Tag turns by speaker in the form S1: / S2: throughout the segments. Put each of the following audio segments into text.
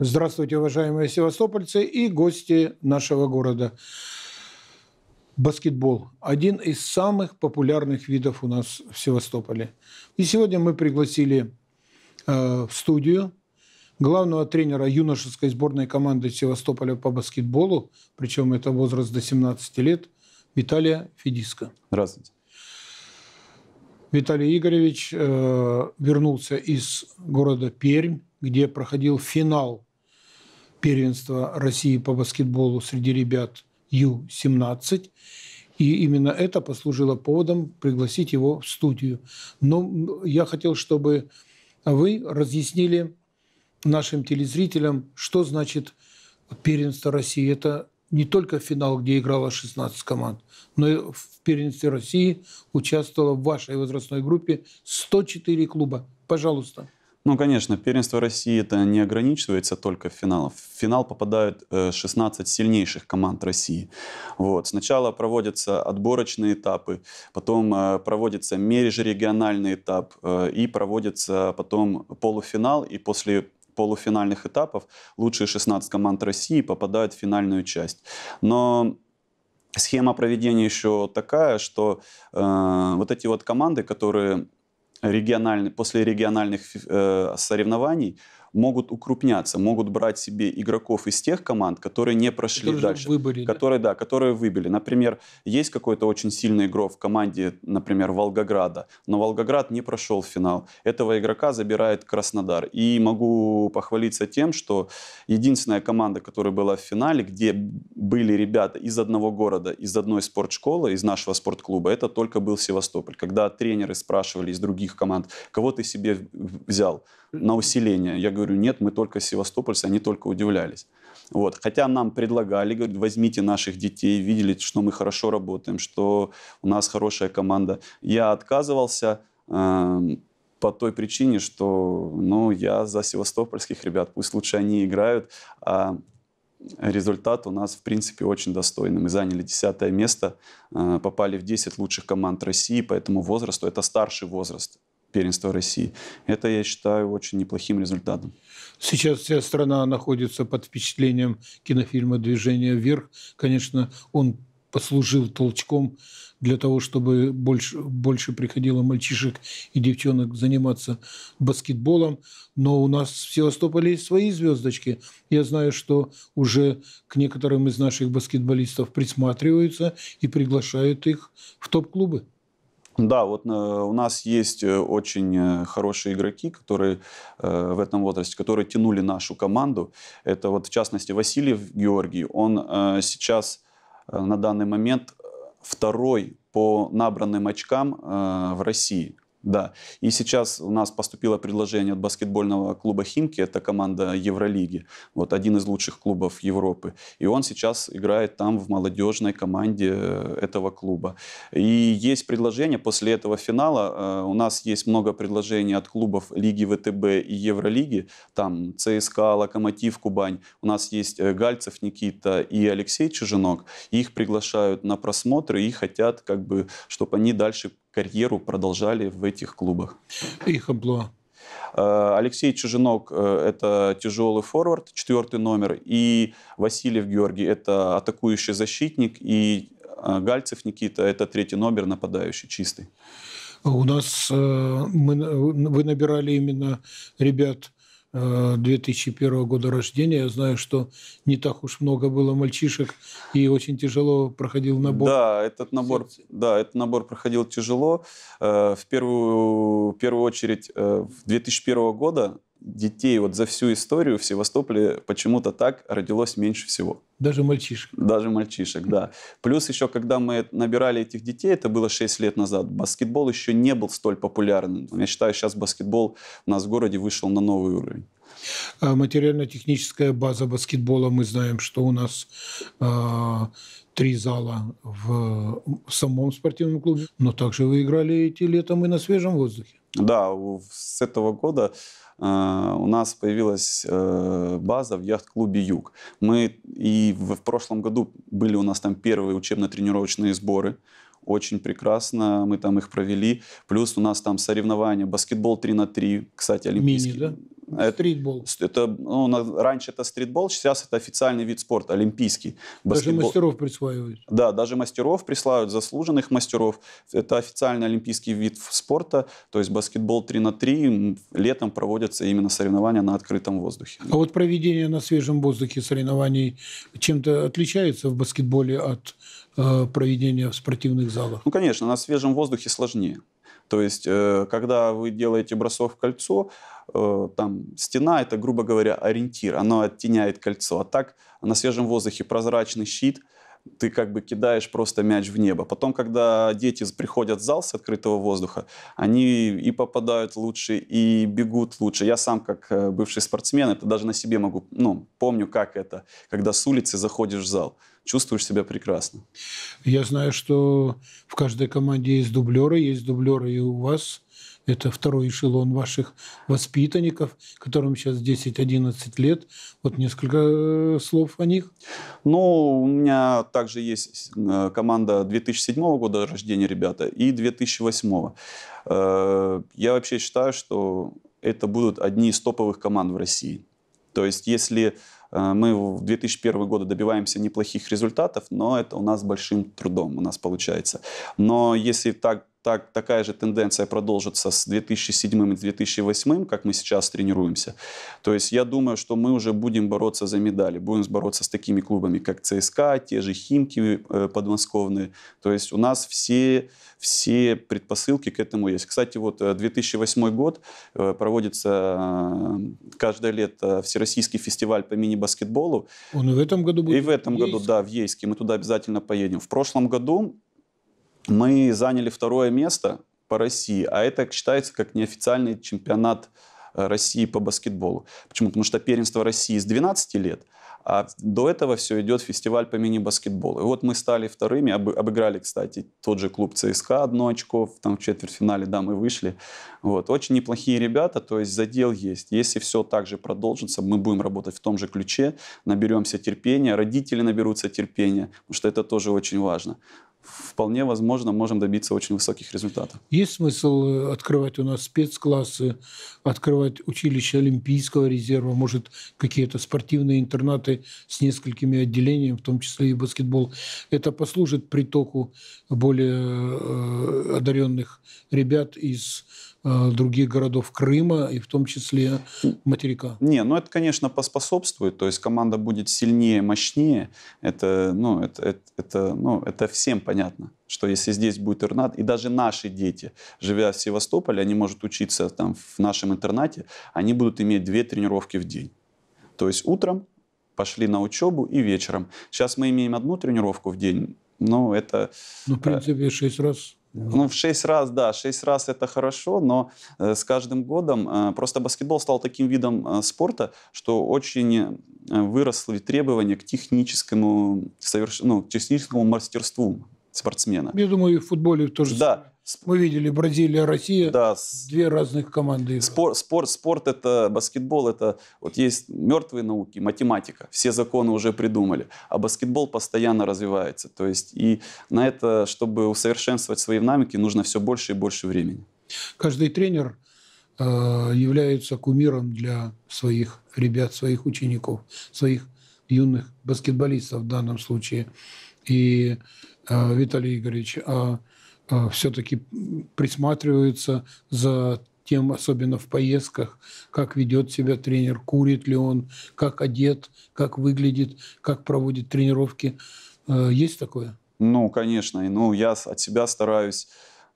S1: Здравствуйте, уважаемые севастопольцы и гости нашего города. Баскетбол – один из самых популярных видов у нас в Севастополе. И сегодня мы пригласили э, в студию главного тренера юношеской сборной команды Севастополя по баскетболу, причем это возраст до 17 лет, Виталия Федиска. Здравствуйте. Виталий Игоревич э, вернулся из города Пермь, где проходил финал первенства России по баскетболу среди ребят Ю-17. И именно это послужило поводом пригласить его в студию. Но я хотел, чтобы вы разъяснили нашим телезрителям, что значит первенство России. Это не только финал, где играло 16 команд, но и в первенстве России участвовало в вашей возрастной группе 104 клуба. Пожалуйста.
S2: Ну, конечно, первенство России это не ограничивается только в финал. В финал попадают 16 э, сильнейших команд России. Вот. Сначала проводятся отборочные этапы, потом э, проводится межрегиональный этап э, и проводится потом полуфинал. И после полуфинальных этапов лучшие 16 команд России попадают в финальную часть. Но схема проведения еще такая, что э, вот эти вот команды, которые региональный, после региональных э, соревнований могут укрупняться, могут брать себе игроков из тех команд, которые не прошли которые дальше. Выбыли, которые, да? да, которые выбили. Например, есть какой-то очень сильный игрок в команде, например, Волгограда, но Волгоград не прошел финал. Этого игрока забирает Краснодар. И могу похвалиться тем, что единственная команда, которая была в финале, где были ребята из одного города, из одной спортшколы, из нашего спортклуба, это только был Севастополь. Когда тренеры спрашивали из других команд, кого ты себе взял на усиление, я говорю, говорю, нет, мы только севастопольцы, они только удивлялись. Вот. Хотя нам предлагали, говорят, возьмите наших детей, видели, что мы хорошо работаем, что у нас хорошая команда. Я отказывался, эм, по той причине, что ну, я за севастопольских ребят, пусть лучше они играют, а результат у нас, в принципе, очень достойный. Мы заняли десятое место, э, попали в 10 лучших команд России, поэтому возрасту это старший возраст первенства России. Это, я считаю, очень неплохим результатом.
S1: Сейчас вся страна находится под впечатлением кинофильма «Движение вверх». Конечно, он послужил толчком для того, чтобы больше, больше приходило мальчишек и девчонок заниматься баскетболом. Но у нас в Севастополе есть свои звездочки. Я знаю, что уже к некоторым из наших баскетболистов присматриваются и приглашают их в топ-клубы.
S2: Да, вот э, у нас есть э, очень э, хорошие игроки, которые в этом возрасте, которые тянули нашу команду. Это вот в частности Василий Георгий. Он сейчас на данный момент второй по набранным очкам в России. Да. И сейчас у нас поступило предложение от баскетбольного клуба «Химки», это команда Евролиги, вот один из лучших клубов Европы. И он сейчас играет там в молодежной команде э, этого клуба. И есть предложение после этого финала, э, у нас есть много предложений от клубов Лиги ВТБ и Евролиги, там ЦСКА, Локомотив, Кубань. У нас есть э, Гальцев Никита и Алексей Чижинок. Их приглашают на просмотры и хотят, как бы, чтобы они дальше карьеру продолжали в этих клубах.
S1: Их обло.
S2: Э, Алексей Чужинок э, – это тяжелый форвард, четвертый номер, и Васильев Георгий – это атакующий защитник, и э, Гальцев Никита – это третий номер, нападающий, чистый.
S1: У нас мы, вы набирали именно ребят – 2001 э, года рождения. Я знаю, что не так уж много было мальчишек, и очень тяжело проходил набор.
S2: Да, этот набор, да, этот набор проходил тяжело. Э, в первую, в первую очередь, э, в 2001 года детей вот за всю историю в Севастополе почему-то так родилось меньше всего.
S1: Даже мальчишек.
S2: Даже мальчишек, да. Плюс еще, когда мы набирали этих детей, это было 6 лет назад, баскетбол еще не был столь популярным. Я считаю, сейчас баскетбол у нас в городе вышел на новый уровень.
S1: А материально-техническая база баскетбола, мы знаем, что у нас э, три зала в, в самом спортивном клубе, но также вы играли эти летом и на
S2: свежем воздухе. Да, с этого года э, у нас появилась э, база в яхт-клубе «Юг». Мы и в, в прошлом году были у нас там первые учебно-тренировочные сборы. Очень прекрасно мы там их провели. Плюс у нас там соревнования баскетбол 3 на 3, кстати, олимпийский. Мини, да? Э, стритбол. Это, ну, раньше это стритбол, сейчас это официальный вид спорта, олимпийский. Баскетбол. Даже мастеров
S1: присваивают.
S2: Да, даже мастеров присваивают, заслуженных мастеров. Это официальный олимпийский вид спорта, то есть баскетбол 3 на 3. Летом проводятся именно соревнования на открытом воздухе.
S1: А вот проведение на свежем воздухе соревнований чем-то отличается в баскетболе от э, проведения в спортивных залах?
S2: Ну, конечно, на свежем воздухе сложнее. То есть, э, когда вы делаете бросок в кольцо, э, там стена – это, грубо говоря, ориентир, она оттеняет кольцо. А так на свежем воздухе прозрачный щит – ты как бы кидаешь просто мяч в небо. Потом, когда дети приходят в зал с открытого воздуха, они и попадают лучше, и бегут лучше. Я сам, как э, бывший спортсмен, это даже на себе могу, ну, помню, как это, когда с улицы заходишь в зал чувствуешь себя прекрасно.
S1: Я знаю, что в каждой команде есть дублеры, есть дублеры и у вас. Это второй эшелон ваших воспитанников, которым сейчас 10-11 лет. Вот несколько э, слов о них.
S2: Ну, у меня также есть э, команда 2007 года рождения ребята и 2008. Э, я вообще считаю, что это будут одни из топовых команд в России. То есть если э, мы в 2001 году добиваемся неплохих результатов, но это у нас большим трудом у нас получается. Но если так так, такая же тенденция продолжится с 2007 и 2008, как мы сейчас тренируемся. То есть я думаю, что мы уже будем бороться за медали, будем бороться с такими клубами, как ЦСКА, те же Химки э, подмосковные. То есть у нас все, все предпосылки к этому есть. Кстати, вот 2008 э, год э, проводится э, каждое лето Всероссийский фестиваль по мини-баскетболу. Он и в этом году будет? И в этом в году, да, в Ейске. Мы туда обязательно поедем. В прошлом году мы заняли второе место по России, а это считается как неофициальный чемпионат э, России по баскетболу. Почему? Потому что первенство России с 12 лет, а до этого все идет фестиваль по мини-баскетболу. И вот мы стали вторыми, обыграли, кстати, тот же клуб ЦСКА, одно очков, там в четвертьфинале, да, мы вышли. Вот. Очень неплохие ребята, то есть задел есть. Если все так же продолжится, мы будем работать в том же ключе, наберемся терпения, родители наберутся терпения, потому что это тоже очень важно вполне возможно, можем добиться очень высоких результатов.
S1: Есть смысл э, открывать у нас спецклассы, открывать училище Олимпийского резерва, может, какие-то спортивные интернаты с несколькими отделениями, в том числе и баскетбол. Это послужит притоку более э, одаренных ребят из Э, других городов Крыма и в том числе материка.
S2: Не, ну это, конечно, поспособствует, то есть команда будет сильнее, мощнее, это, ну, это, это, это, ну, это всем понятно что если здесь будет интернат, и даже наши дети, живя в Севастополе, они, могут учиться там в нашем интернате, они будут иметь две тренировки в день. То есть утром пошли на учебу и вечером. Сейчас мы имеем одну тренировку в день, но это...
S1: Ну, в э, принципе, шесть раз
S2: ну, в шесть раз, да, шесть раз это хорошо, но э, с каждым годом э, просто баскетбол стал таким видом э, спорта, что очень выросли требования к техническому, соверш... ну, к техническому мастерству спортсмена. Я думаю, и в футболе тоже. Да, мы видели Бразилия, Россия, да, две разных команды. Спор, спорт, спорт это баскетбол, это вот есть мертвые науки, математика, все законы уже придумали, а баскетбол постоянно развивается. То есть и на это, чтобы усовершенствовать свои навыки, нужно все больше и больше времени.
S1: Каждый тренер э, является кумиром для своих ребят, своих учеников, своих юных баскетболистов в данном случае. И э, Виталий Игоревич, а э, а, все-таки присматриваются за тем, особенно в поездках, как ведет себя тренер, курит ли он, как одет, как выглядит, как проводит тренировки. А, есть такое?
S2: Ну, конечно. Ну, я от себя стараюсь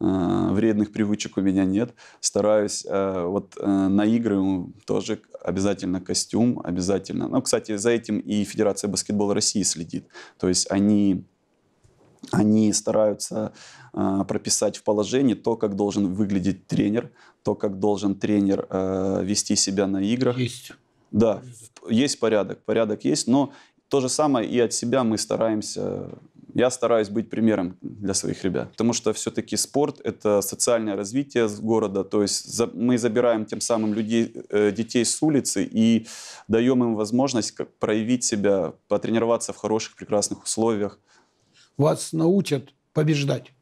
S2: э, вредных привычек у меня нет. Стараюсь э, вот э, на игры тоже обязательно костюм, обязательно. Ну, кстати, за этим и Федерация баскетбола России следит. То есть они они стараются э, прописать в положении то, как должен выглядеть тренер, то, как должен тренер э, вести себя на играх. Есть. Да, есть порядок, порядок есть, но то же самое и от себя мы стараемся. Я стараюсь быть примером для своих ребят, потому что все-таки спорт — это социальное развитие города, то есть за, мы забираем тем самым людей, э, детей с улицы и даем им возможность как, проявить себя, потренироваться в хороших, прекрасных условиях,
S1: вас научат побеждать.